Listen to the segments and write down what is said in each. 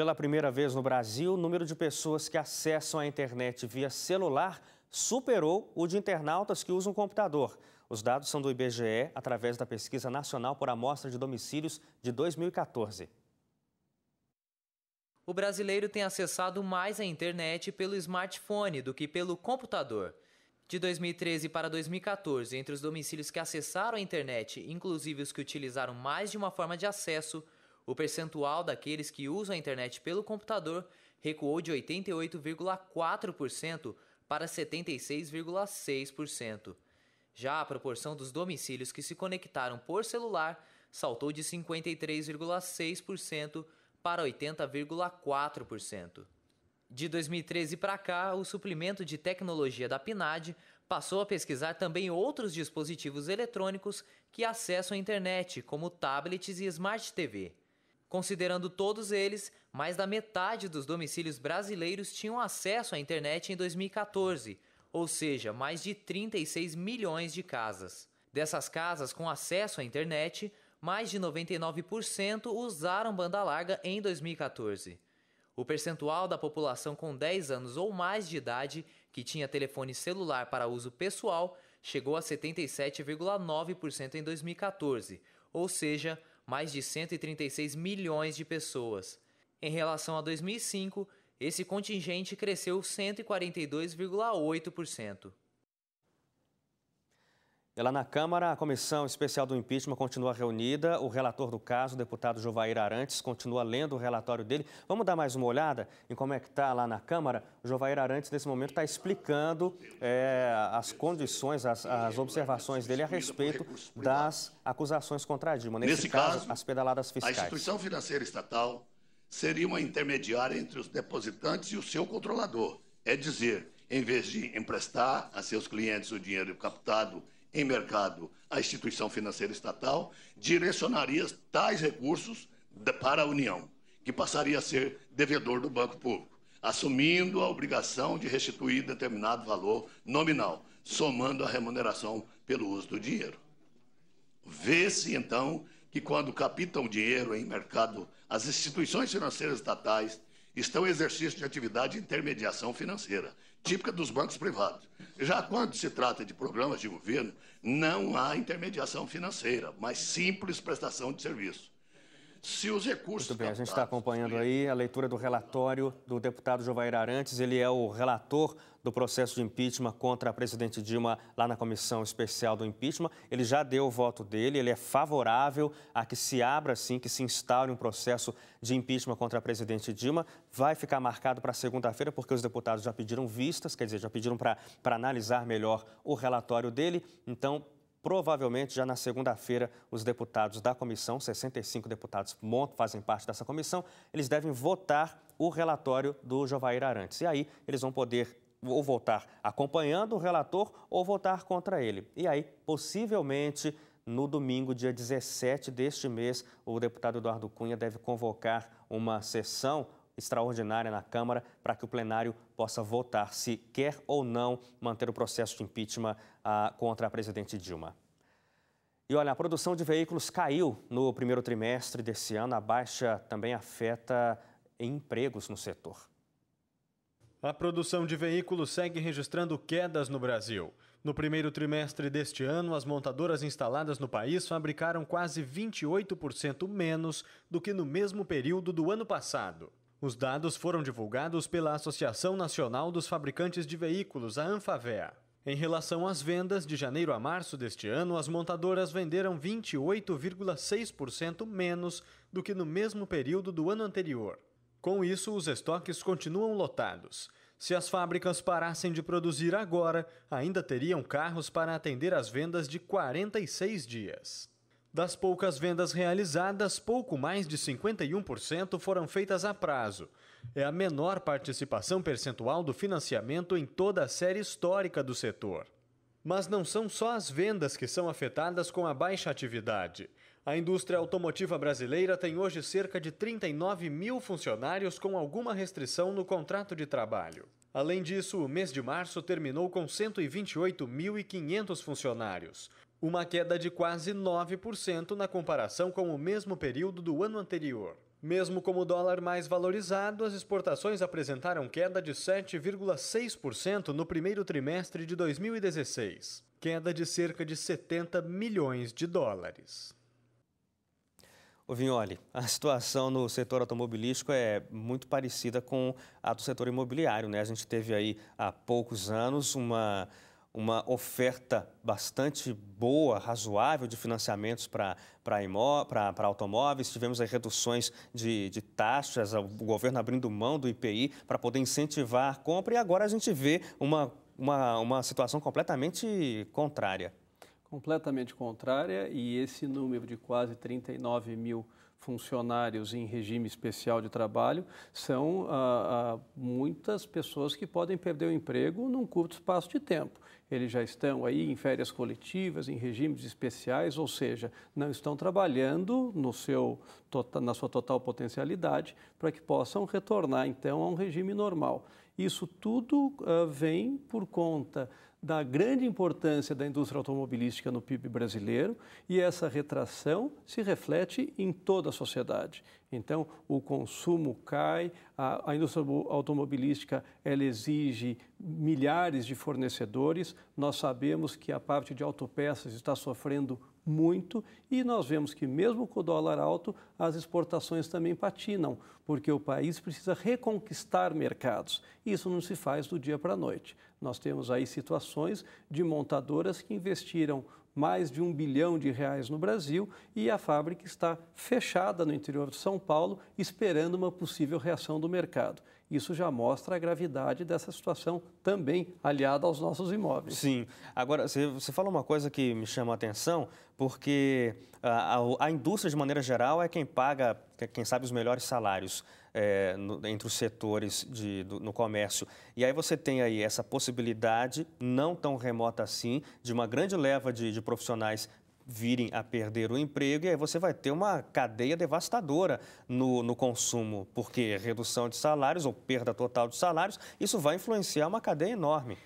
Pela primeira vez no Brasil, o número de pessoas que acessam a internet via celular superou o de internautas que usam computador. Os dados são do IBGE, através da Pesquisa Nacional por Amostra de Domicílios de 2014. O brasileiro tem acessado mais a internet pelo smartphone do que pelo computador. De 2013 para 2014, entre os domicílios que acessaram a internet, inclusive os que utilizaram mais de uma forma de acesso, o percentual daqueles que usam a internet pelo computador recuou de 88,4% para 76,6%. Já a proporção dos domicílios que se conectaram por celular saltou de 53,6% para 80,4%. De 2013 para cá, o suplemento de tecnologia da PNAD passou a pesquisar também outros dispositivos eletrônicos que acessam a internet, como tablets e smart TV. Considerando todos eles, mais da metade dos domicílios brasileiros tinham acesso à internet em 2014, ou seja, mais de 36 milhões de casas. Dessas casas com acesso à internet, mais de 99% usaram banda larga em 2014. O percentual da população com 10 anos ou mais de idade que tinha telefone celular para uso pessoal chegou a 77,9% em 2014, ou seja, mais de 136 milhões de pessoas. Em relação a 2005, esse contingente cresceu 142,8%. É, lá na Câmara, a Comissão Especial do Impeachment continua reunida. O relator do caso, o deputado Jovair Arantes, continua lendo o relatório dele. Vamos dar mais uma olhada em como é que está lá na Câmara? O Jovair Arantes, nesse momento, está explicando é, as condições, as, as, observações dele a respeito das acusações contra a Dilma. Nesse, Nesse caso, caso, as pedaladas fiscais. A instituição financeira estatal seria uma intermediária entre os depositantes e o seu controlador. É dizer, em vez de emprestar a seus clientes o dinheiro captado em mercado a instituição financeira estatal, direcionaria tais recursos para a União, que passaria a ser devedor do Banco Público, assumindo a obrigação de restituir determinado valor nominal, somando a remuneração pelo uso do dinheiro. Vê-se, então, que quando capitam dinheiro em mercado, as instituições financeiras estatais estão em exercício de atividade de intermediação financeira, típica dos bancos privados. Já quando se trata de programas de governo, não há intermediação financeira, mas simples prestação de serviço se os recursos. Muito bem, a gente está acompanhando né? aí a leitura do relatório do deputado Jovair Arantes. Ele é o relator do processo de impeachment contra a presidente Dilma lá na comissão especial do impeachment. Ele já deu o voto dele, ele é favorável a que se abra, sim, que se instaure um processo de impeachment contra a presidente Dilma. Vai ficar marcado para segunda-feira, porque os deputados já pediram vistas, quer dizer, já pediram para analisar melhor o relatório dele. Então, Provavelmente já na segunda-feira, os deputados da comissão, 65 deputados fazem parte dessa comissão, eles devem votar o relatório do Jovair Arantes. E aí eles vão poder ou votar acompanhando o relator ou votar contra ele. E aí, possivelmente, no domingo, dia 17 deste mês, o deputado Eduardo Cunha deve convocar uma sessão extraordinária na Câmara para que o plenário possa votar se quer ou não manter o processo de impeachment ah, contra a presidente Dilma. E olha, a produção de veículos caiu no primeiro trimestre desse ano. A baixa também afeta empregos no setor. A produção de veículos segue registrando quedas no Brasil. No primeiro trimestre deste ano, as montadoras instaladas no país fabricaram quase 28% menos do que no mesmo período do ano passado. Os dados foram divulgados pela Associação Nacional dos Fabricantes de Veículos, a ANFAVEA. Em relação às vendas, de janeiro a março deste ano, as montadoras venderam 28,6% menos do que no mesmo período do ano anterior. Com isso, os estoques continuam lotados. Se as fábricas parassem de produzir agora, ainda teriam carros para atender as vendas de 46 dias. Das poucas vendas realizadas, pouco mais de 51% foram feitas a prazo. É a menor participação percentual do financiamento em toda a série histórica do setor. Mas não são só as vendas que são afetadas com a baixa atividade. A indústria automotiva brasileira tem hoje cerca de 39 mil funcionários com alguma restrição no contrato de trabalho. Além disso, o mês de março terminou com 128.500 funcionários, uma queda de quase 9% na comparação com o mesmo período do ano anterior. Mesmo com o dólar mais valorizado, as exportações apresentaram queda de 7,6% no primeiro trimestre de 2016, queda de cerca de 70 milhões de dólares. Ô Vignoli, a situação no setor automobilístico é muito parecida com a do setor imobiliário, né? A gente teve aí há poucos anos uma uma oferta bastante boa, razoável de financiamentos para automóveis, tivemos aí reduções de, de taxas, o governo abrindo mão do IPI para poder incentivar a compra e agora a gente vê uma, uma, uma situação completamente contrária. Completamente contrária e esse número de quase 39 mil funcionários em regime especial de trabalho são ah, ah, muitas pessoas que podem perder o emprego num curto espaço de tempo. Eles já estão aí em férias coletivas, em regimes especiais, ou seja, não estão trabalhando no seu, tota, na sua total potencialidade para que possam retornar então a um regime normal. Isso tudo ah, vem por conta da grande importância da indústria automobilística no PIB brasileiro e essa retração se reflete em toda a sociedade. Então, o consumo cai, a, a indústria automobilística ela exige milhares de fornecedores. Nós sabemos que a parte de autopeças está sofrendo muito e nós vemos que, mesmo com o dólar alto, as exportações também patinam, porque o país precisa reconquistar mercados. Isso não se faz do dia para a noite. Nós temos aí situações de montadoras que investiram mais de um bilhão de reais no Brasil e a fábrica está fechada no interior de São Paulo, esperando uma possível reação do mercado. Isso já mostra a gravidade dessa situação também aliada aos nossos imóveis. Sim. Agora, você fala uma coisa que me chama a atenção, porque ah, a, a, a indústria, de maneira geral, é quem paga, quem sabe, os melhores salários é, no, entre os setores de, do, no comércio. E aí você tem aí essa possibilidade, não tão remota assim, de uma grande leva de, de profissionais virem a perder o emprego, e aí você vai ter uma cadeia devastadora no, no consumo, porque redução de salários ou perda total de salários, isso vai influenciar uma cadeia enorme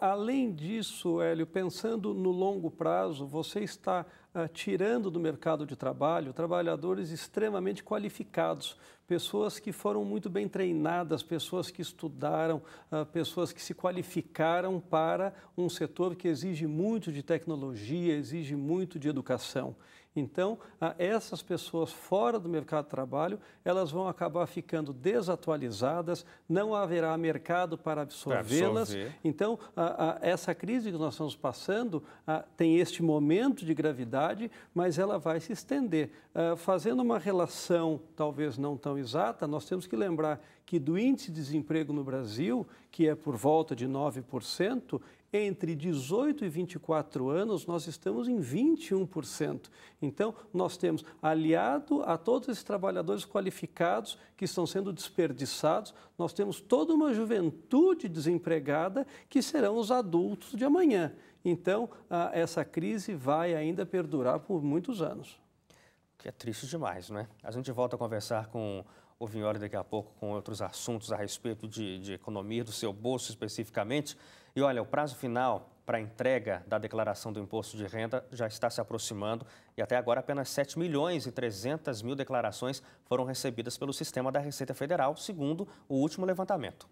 além disso, Hélio, pensando no longo prazo, você está ah, tirando do mercado de trabalho trabalhadores extremamente qualificados, pessoas que foram muito bem treinadas, pessoas que estudaram, ah, pessoas que se qualificaram para um setor que exige muito de tecnologia, exige muito de educação. Então, essas pessoas fora do mercado de trabalho, elas vão acabar ficando desatualizadas, não haverá mercado para absorvê-las. Então, essa crise que nós estamos passando tem este momento de gravidade, mas ela vai se estender. Fazendo uma relação talvez não tão exata, nós temos que lembrar que do índice de desemprego no Brasil, que é por volta de 9%, entre 18 e 24 anos, nós estamos em 21%. Então, nós temos, aliado a todos esses trabalhadores qualificados que estão sendo desperdiçados, nós temos toda uma juventude desempregada que serão os adultos de amanhã. Então, essa crise vai ainda perdurar por muitos anos. Que é triste demais, né? A gente volta a conversar com o Vignoli daqui a pouco com outros assuntos a respeito de, de economia, do seu bolso especificamente. E olha, o prazo final para a entrega da declaração do imposto de renda já está se aproximando e até agora apenas 7 milhões e 300 mil declarações foram recebidas pelo sistema da Receita Federal, segundo o último levantamento.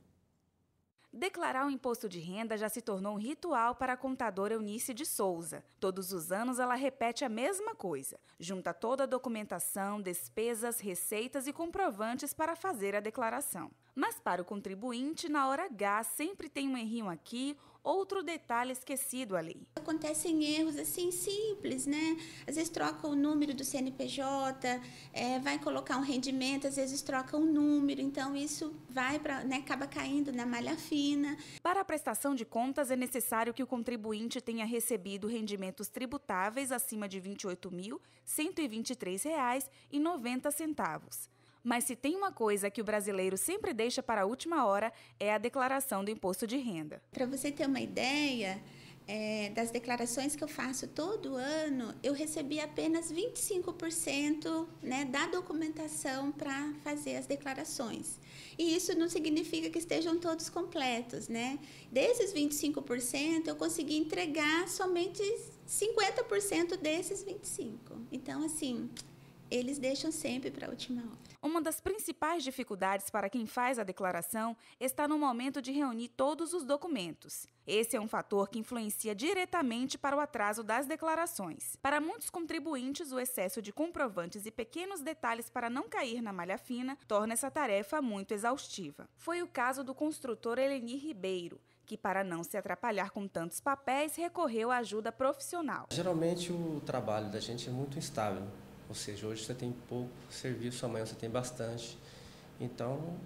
Declarar o imposto de renda já se tornou um ritual para a contadora Eunice de Souza. Todos os anos ela repete a mesma coisa. Junta toda a documentação, despesas, receitas e comprovantes para fazer a declaração. Mas para o contribuinte, na hora H sempre tem um errinho aqui, outro detalhe esquecido ali. Acontecem erros assim simples, né? Às vezes troca o número do CNPJ, é, vai colocar um rendimento, às vezes troca um número, então isso vai para, né, acaba caindo na malha fina. Para a prestação de contas é necessário que o contribuinte tenha recebido rendimentos tributáveis acima de R$ 28.123,90. Mas se tem uma coisa que o brasileiro sempre deixa para a última hora é a declaração do imposto de renda. Para você ter uma ideia, é, das declarações que eu faço todo ano, eu recebi apenas 25% né, da documentação para fazer as declarações. E isso não significa que estejam todos completos, né? Desses 25%, eu consegui entregar somente 50% desses 25%. Então, assim, eles deixam sempre para a última hora. Uma das principais dificuldades para quem faz a declaração está no momento de reunir todos os documentos. Esse é um fator que influencia diretamente para o atraso das declarações. Para muitos contribuintes, o excesso de comprovantes e pequenos detalhes para não cair na malha fina torna essa tarefa muito exaustiva. Foi o caso do construtor Eleni Ribeiro, que, para não se atrapalhar com tantos papéis, recorreu à ajuda profissional. Geralmente, o trabalho da gente é muito instável. Ou seja, hoje você tem pouco serviço, amanhã você tem bastante. Então,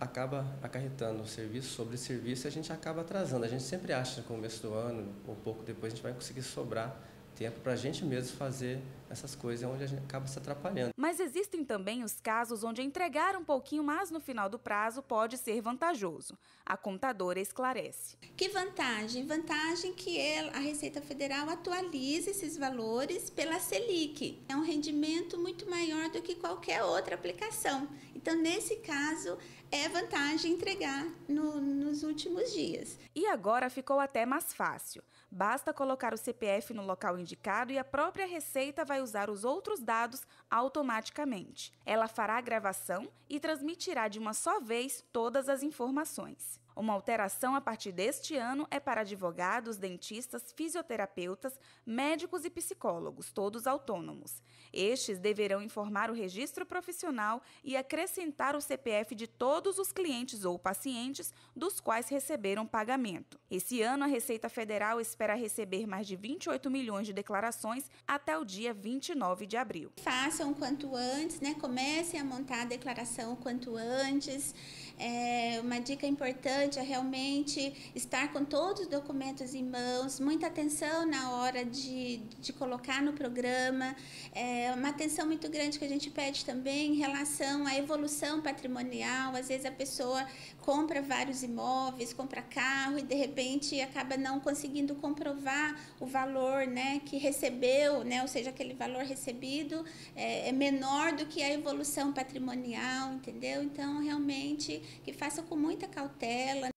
acaba acarretando o serviço sobre serviço e a gente acaba atrasando. A gente sempre acha no começo do ano, ou um pouco depois, a gente vai conseguir sobrar tempo para a gente mesmo fazer essas coisas, é onde a gente acaba se atrapalhando. Mas existem também os casos onde entregar um pouquinho mais no final do prazo pode ser vantajoso. A contadora esclarece. Que vantagem? Vantagem que a Receita Federal atualize esses valores pela Selic. É um rendimento muito maior do que qualquer outra aplicação. Então, nesse caso, é vantagem entregar no, nos últimos dias. E agora ficou até mais fácil. Basta colocar o CPF no local indicado e a própria Receita vai usar os outros dados automaticamente. Ela fará a gravação e transmitirá de uma só vez todas as informações. Uma alteração a partir deste ano é para advogados, dentistas, fisioterapeutas, médicos e psicólogos, todos autônomos. Estes deverão informar o registro profissional e acrescentar o CPF de todos os clientes ou pacientes dos quais receberam pagamento. Esse ano, a Receita Federal espera receber mais de 28 milhões de declarações até o dia 29 de abril. Façam quanto antes, né? Comecem a montar a declaração quanto antes é, uma dica importante é realmente estar com todos os documentos em mãos, muita atenção na hora de, de colocar no programa, é, uma atenção muito grande que a gente pede também em relação à evolução patrimonial. Às vezes a pessoa compra vários imóveis, compra carro e de repente acaba não conseguindo comprovar o valor né, que recebeu, né, ou seja, aquele valor recebido é, é menor do que a evolução patrimonial, entendeu? Então, realmente que faça com muita cautela.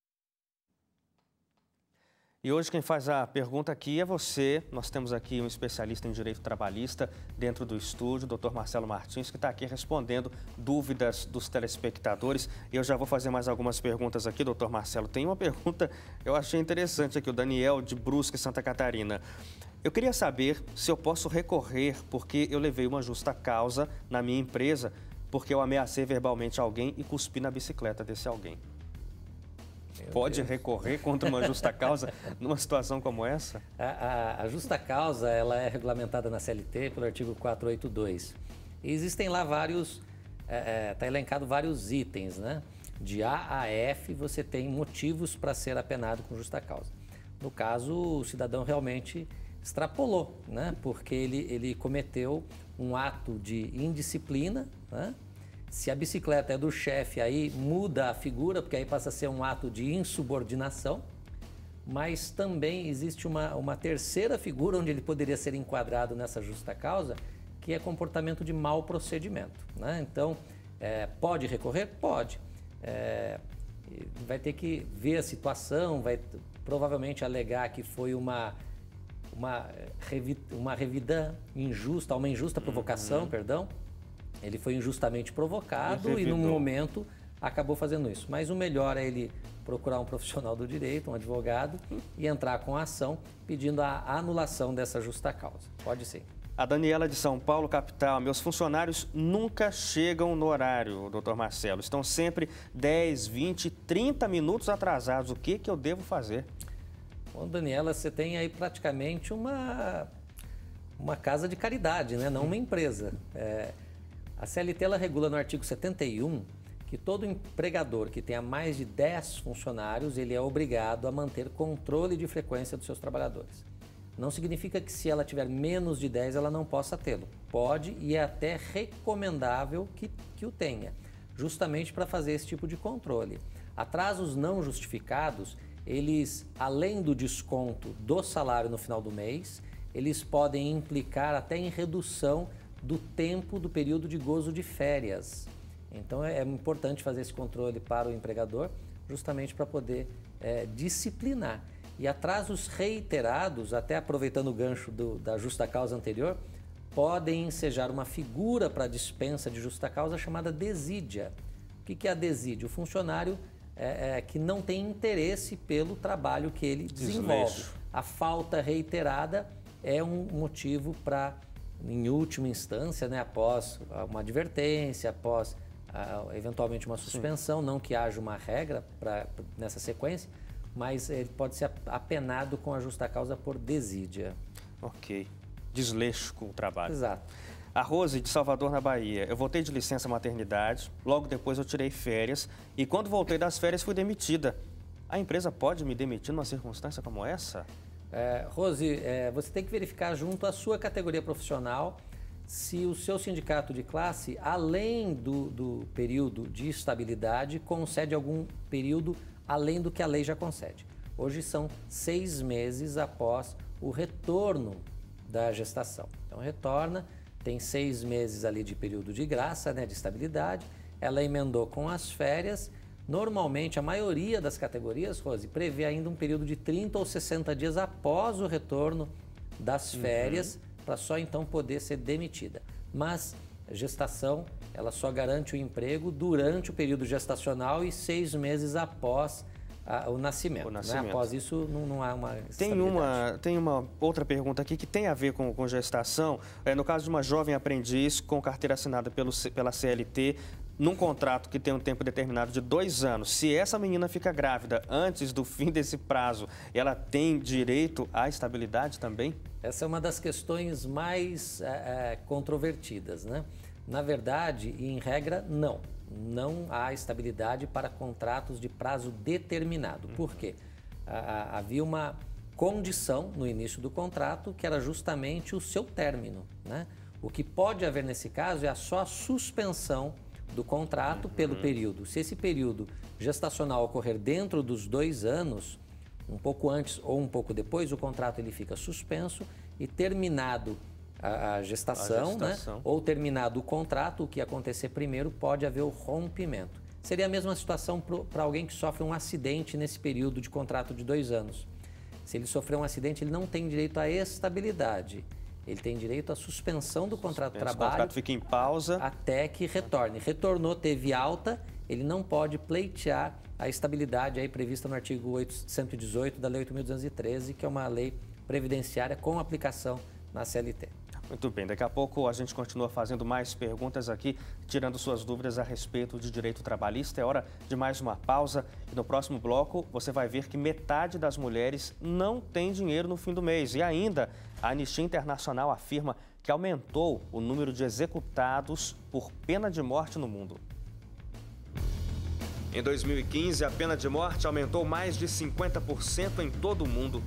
E hoje quem faz a pergunta aqui é você. Nós temos aqui um especialista em direito trabalhista dentro do estúdio, o Dr. Marcelo Martins, que está aqui respondendo dúvidas dos telespectadores. Eu já vou fazer mais algumas perguntas aqui, doutor Marcelo. Tem uma pergunta eu achei interessante aqui, o Daniel de Brusque, Santa Catarina. Eu queria saber se eu posso recorrer porque eu levei uma justa causa na minha empresa porque eu ameacei verbalmente alguém e cuspi na bicicleta desse alguém. Meu Pode Deus. recorrer contra uma justa causa numa situação como essa? A, a, a, justa causa ela é regulamentada na CLT pelo artigo 482. E existem lá vários, está é, é, tá elencado vários itens, né? De A a F você tem motivos para ser apenado com justa causa. No caso, o cidadão realmente extrapolou, né? Porque ele, ele cometeu um ato de indisciplina, né? Se a bicicleta é do chefe, aí muda a figura, porque aí passa a ser um ato de insubordinação. Mas também existe uma, uma terceira figura onde ele poderia ser enquadrado nessa justa causa, que é comportamento de mau procedimento. Né? Então, é, pode recorrer? Pode. É, vai ter que ver a situação, vai provavelmente alegar que foi uma, uma, é, revi, uma revida injusta, uma injusta provocação, uhum. perdão, ele foi injustamente provocado e, num momento, acabou fazendo isso. Mas o melhor é ele procurar um profissional do direito, um advogado, e entrar com a ação pedindo a anulação dessa justa causa. Pode ser. A Daniela de São Paulo, capital. Meus funcionários nunca chegam no horário, doutor Marcelo. Estão sempre 10, 20, 30 minutos atrasados. O que, que eu devo fazer? Bom, Daniela, você tem aí praticamente uma, uma casa de caridade, né? não uma empresa. É, a CLT ela regula no artigo 71 que todo empregador que tenha mais de 10 funcionários, ele é obrigado a manter controle de frequência dos seus trabalhadores. Não significa que se ela tiver menos de 10, ela não possa tê-lo. Pode e é até recomendável que, que o tenha, justamente para fazer esse tipo de controle. Atrasos não justificados, eles, além do desconto do salário no final do mês, eles podem implicar até em redução do tempo do período de gozo de férias. Então é, é, importante fazer esse controle para o empregador, justamente para poder é, disciplinar. E atrasos reiterados, até aproveitando o gancho do, da justa causa anterior, podem ensejar uma figura para dispensa de justa causa chamada desídia. O que é a desídia? O funcionário é, é, que não tem interesse pelo trabalho que ele desenvolve. Desleixo. A falta reiterada é um motivo para em última instância, né, após uma advertência, após ah, eventualmente uma suspensão, Sim. não que haja uma regra pra, nessa sequência, mas ele pode ser apenado com a justa causa por desídia. Ok. Desleixo com o trabalho. Exato. A Rose, de Salvador, na Bahia. Eu voltei de licença maternidade, logo depois eu tirei férias e quando voltei das férias fui demitida. A empresa pode me demitir numa circunstância como essa? É, Rose, é, você tem que verificar junto à sua categoria profissional se o seu sindicato de classe, além do, do período de estabilidade, concede algum período além do que a lei já concede. Hoje são seis meses após o retorno da gestação. Então retorna, tem seis meses ali de período de graça, né, de estabilidade. Ela emendou com as férias Normalmente, a maioria das categorias, Rose, prevê ainda um período de 30 ou 60 dias após o retorno das uhum. férias, uhum. para só então poder ser demitida. Mas gestação, ela só garante o emprego durante o período gestacional e seis meses após a, o nascimento. O né? nascimento. Né? Após isso, não, não há uma. Tem uma, tem uma outra pergunta aqui que tem a ver com, com gestação. É, no caso de uma jovem aprendiz com carteira assinada pelo, pela CLT, num contrato que tem um tempo determinado de dois anos, se essa menina fica grávida antes do fim desse prazo, ela tem direito à estabilidade também? Essa é uma das questões mais é, é controvertidas, né? Na verdade, em regra, não. Não há estabilidade para contratos de prazo determinado. Por quê? havia uma condição no início do contrato que era justamente o seu término, né? O que pode haver nesse caso é só a suspensão do contrato pelo uhum. período. Se esse período gestacional ocorrer dentro dos dois anos, um pouco antes ou um pouco depois, o contrato ele fica suspenso e terminado a, a, gestação, a né? gestação. Né? ou terminado o contrato, o que acontecer primeiro pode haver o rompimento. Seria a mesma situação para alguém que sofre um acidente nesse período de contrato de dois anos. Se ele sofrer um acidente, ele não tem direito à estabilidade. Ele tem direito à suspensão do contrato de trabalho. O contrato fica em pausa. Até que retorne. Retornou, teve alta, ele não pode pleitear a estabilidade aí prevista no artigo 8, 118 da Lei 8.213, que é uma lei previdenciária com aplicação na CLT. Muito bem, daqui a pouco a gente continua fazendo mais perguntas aqui, tirando suas dúvidas a respeito de direito trabalhista. É hora de mais uma pausa e no próximo bloco você vai ver que metade das mulheres não tem dinheiro no fim do mês e ainda a Anistia Internacional afirma que aumentou o número de executados por pena de morte no mundo. Em 2015, a pena de morte aumentou mais de 50% em todo o mundo